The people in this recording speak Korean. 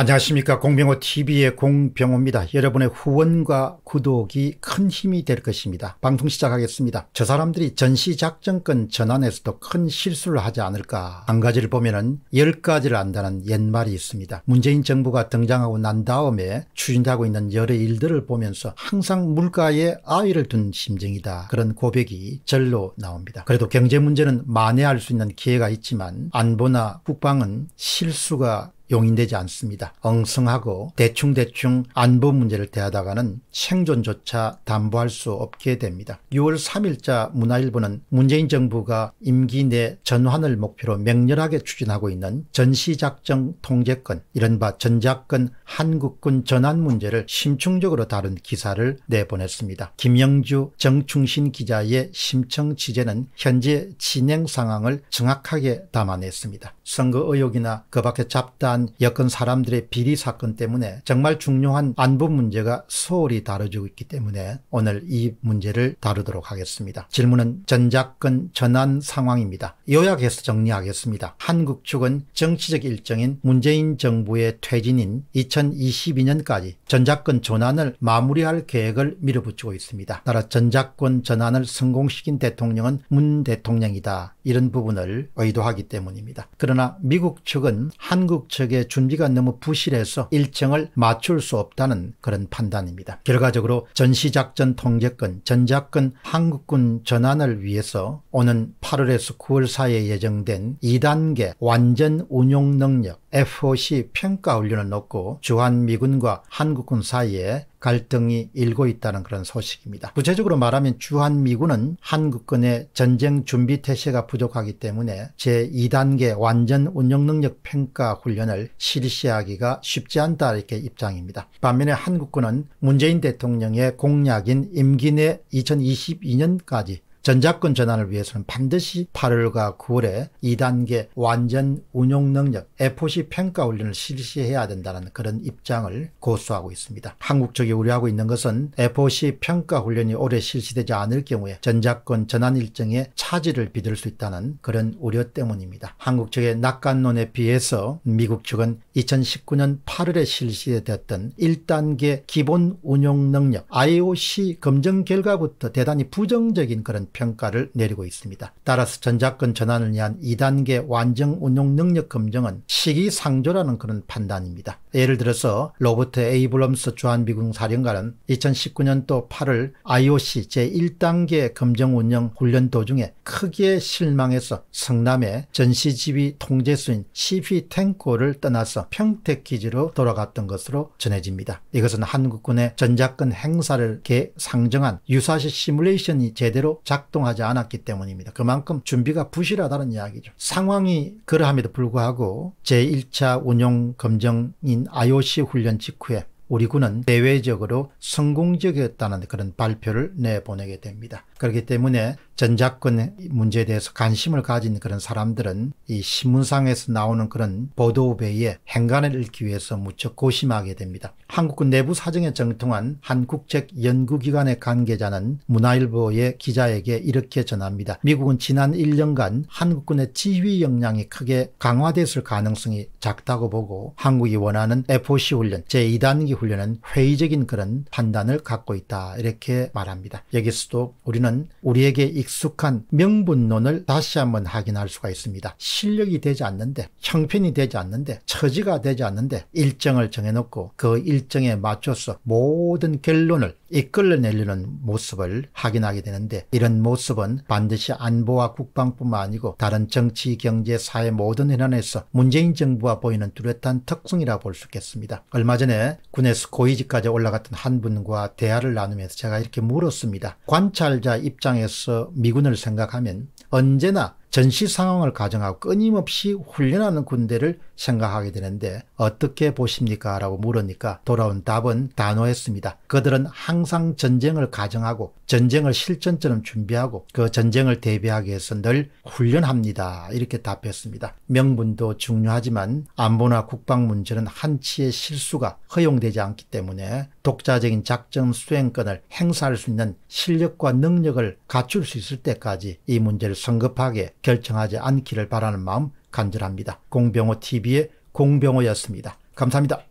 안녕하십니까 공병호TV의 공병호입니다. 여러분의 후원과 구독이 큰 힘이 될 것입니다. 방송 시작하겠습니다. 저 사람들이 전시작전권 전환에서도 큰 실수를 하지 않을까. 한 가지를 보면 은열가지를 안다는 옛말이 있습니다. 문재인 정부가 등장하고 난 다음에 추진하고 있는 여러 일들을 보면서 항상 물가에 아이를 둔 심정이다. 그런 고백이 절로 나옵니다. 그래도 경제 문제는 만회할 수 있는 기회가 있지만 안보나 국방은 실수가 용인되지 않습니다. 엉성하고 대충대충 안보 문제를 대하다가는 생존조차 담보할 수 없게 됩니다. 6월 3일자 문화일보는 문재인 정부가 임기 내 전환을 목표로 맹렬하게 추진하고 있는 전시작전 통제권, 이른바 전작권 한국군 전환 문제를 심층적으로 다룬 기사를 내보냈습니다. 김영주 정충신 기자의 심층 취재는 현재 진행 상황을 정확하게 담아냈습니다. 선거 의혹이나 그 밖의 잡단 일어 여권 사람들의 비리 사건 때문에 정말 중요한 안보 문제가 소홀히 다뤄지고 있기 때문에 오늘 이 문제를 다루도록 하겠습니다. 질문은 전작권 전환 상황입니다. 요약해서 정리하겠습니다. 한국 측은 정치적 일정인 문재인 정부의 퇴진인 2022년까지 전작권 전환을 마무리할 계획을 밀어붙이고 있습니다. 따라 전작권 전환을 성공시킨 대통령은 문 대통령이다. 이런 부분을 의도하기 때문입니다. 그러나 미국 측은 한국 측 녀석의 준비가 너무 부실해서 일정을 맞출 수 없다는 그런 판단입니다. 결과적으로 전시작전 통제권, 전작권 한국군 전환을 위해서 오는 8월에서 9월 사이에 예정된 2단계 완전 운용 능력 FOC 평가 훈련을 놓고 주한미군과 한국군 사이에 갈등이 일고 있다는 그런 소식입니다. 구체적으로 말하면 주한미군은 한국군의 전쟁 준비 태세가 부족하기 때문에 제2단계 완전 운영능력 평가 훈련을 실시하기가 쉽지 않다 이렇게 입장입니다. 반면에 한국군은 문재인 대통령의 공약인 임기 내 2022년까지 전작권 전환을 위해서는 반드시 8월과 9월에 2단계 완전 운용 능력 FOC 평가 훈련을 실시해야 된다는 그런 입장을 고수하고 있습니다. 한국 측이 우려하고 있는 것은 FOC 평가 훈련이 올해 실시되지 않을 경우에 전작권 전환 일정에 차질을 빚을 수 있다는 그런 우려 때문입니다. 한국 측의 낙관론에 비해서 미국 측은 2019년 8월에 실시됐던 1단계 기본 운용 능력 IOC 검증 결과부터 대단히 부정적인 그런 평가를 내리고 있습니다. 따라서 전작권 전환을 위한 2단계 완전 운용 능력 검증은 시기상조라는 그런 판단입니다. 예를 들어서 로버트 에이블럼스 주한미군 사령관은 2019년도 8월 IOC 제1단계 검정 운영 훈련 도중에 크게 실망해서 성남의 전시지휘 통제수인 CP 탱코를 떠나서 평택 기지로 돌아갔던 것으로 전해집니다. 이것은 한국군의 전작권 행사를 상정한 유사시 시뮬레이션이 제대로 작 작동하지 않았기 때문입니다. 그만큼 준비가 부실하다는 이야기죠. 상황이 그러함에도 불구하고 제1차 운용 검정인 IOC 훈련 직후에 우리 군은 대외적으로 성공적이었다는 그런 발표를 내보내게 됩니다. 그렇기 때문에 전작권 문제에 대해서 관심을 가진 그런 사람들은 이 신문상에서 나오는 그런 보도배의 행간을 읽기 위해서 무척 고심하게 됩니다. 한국군 내부 사정에 정통한 한국책 연구기관의 관계자는 문화일보의 기자에게 이렇게 전합니다. 미국은 지난 1년간 한국군의 지휘 역량이 크게 강화됐을 가능성이 작다고 보고 한국이 원하는 FOC 훈련, 제2단기 훈련은 회의적인 그런 판단을 갖고 있다. 이렇게 말합니다. 여기서도 우리는 우리에게 익 익숙한 명분론을 다시 한번 확인할 수가 있습니다. 실력이 되지 않는데 형편이 되지 않는데 처지가 되지 않는데 일정을 정해놓고 그 일정에 맞춰서 모든 결론을 이끌어내려는 모습을 확인하게 되는데 이런 모습은 반드시 안보와 국방뿐만 아니고 다른 정치, 경제, 사회 모든 현안에서 문재인 정부와 보이는 뚜렷한 특성이라 볼 수 있겠습니다. 얼마 전에 군에서 고위직까지 올라갔던 한 분과 대화를 나누면서 제가 이렇게 물었습니다. 관찰자 입장에서 미군을 생각하면 언제나 전시 상황을 가정하고 끊임없이 훈련하는 군대를 생각하게 되는데 어떻게 보십니까? 라고 물으니까 돌아온 답은 단호했습니다. 그들은 항상 전쟁을 가정하고 전쟁을 실전처럼 준비하고 그 전쟁을 대비하기 위해서 늘 훈련합니다. 이렇게 답했습니다. 명분도 중요하지만 안보나 국방 문제는 한치의 실수가 허용되지 않기 때문에 독자적인 작전 수행권을 행사할 수 있는 실력과 능력을 갖출 수 있을 때까지 이 문제를 성급하게 결정하지 않기를 바라는 마음 간절합니다. 공병호 TV의 공병호였습니다. 감사합니다.